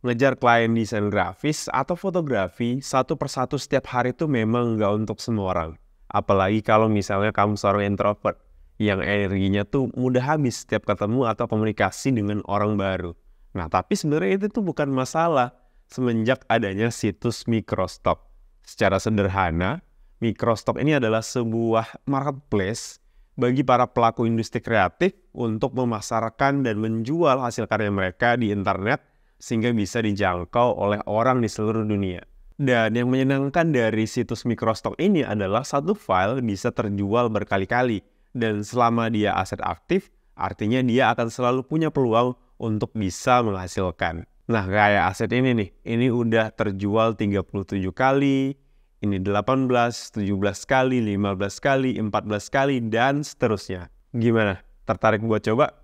ngejar klien desain grafis atau fotografi satu persatu setiap hari itu memang nggak untuk semua orang. Apalagi kalau misalnya kamu seorang introvert yang energinya tuh mudah habis setiap ketemu atau komunikasi dengan orang baru. Nah, tapi sebenarnya itu tuh bukan masalah semenjak adanya situs Microstock. Secara sederhana, Microstock ini adalah sebuah marketplace bagi para pelaku industri kreatif untuk memasarkan dan menjual hasil karya mereka di internet sehingga bisa dijangkau oleh orang di seluruh dunia. Dan yang menyenangkan dari situs Microstock ini adalah satu file bisa terjual berkali-kali. Dan selama dia aset aktif, artinya dia akan selalu punya peluang untuk bisa menghasilkan. Nah kayak aset ini nih, ini udah terjual 37 kali, ini 18, 17 kali, 15 kali, 14 kali, dan seterusnya. Gimana? Tertarik buat coba?